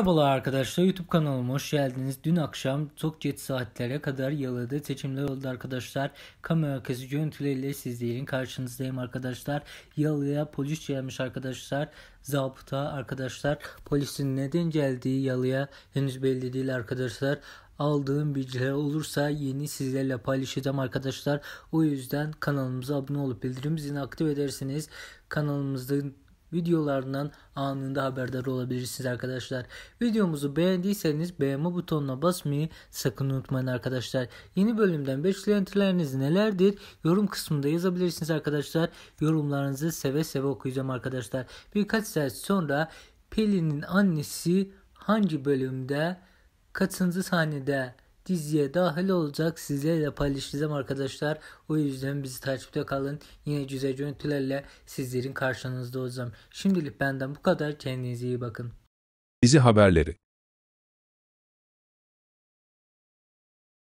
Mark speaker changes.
Speaker 1: Merhabalar arkadaşlar YouTube kanalıma hoş geldiniz. Dün akşam çok geç saatlere kadar yaladı seçimler oldu arkadaşlar. Kamera arkası görüntüleriyle sizlerin karşınızdayım arkadaşlar. Yalıya polis gelmiş arkadaşlar. Zabıta arkadaşlar polisin neden geldiği yalıya henüz belli değil arkadaşlar aldığım bilgiler olursa yeni sizlerle paylaşacağım arkadaşlar. O yüzden kanalımıza abone olup bildirim zilini aktif ederseniz kanalımızın videolarından anında haberdar olabilirsiniz arkadaşlar. Videomuzu beğendiyseniz beğenme butonuna basmayı sakın unutmayın arkadaşlar. Yeni bölümden beklentileriniz nelerdir? Yorum kısmında yazabilirsiniz arkadaşlar. Yorumlarınızı seve seve okuyacağım arkadaşlar. Birkaç saat sonra Pelin'in annesi hangi bölümde kaçıncı sahnede diziye dahil olacak. Sizlerle paylaşacağım arkadaşlar. O yüzden bizi takipte kalın. Yine güzel görüntülerle sizlerin karşınızda olacağım. Şimdilik benden bu kadar. Kendinize iyi bakın.
Speaker 2: Bizi haberleri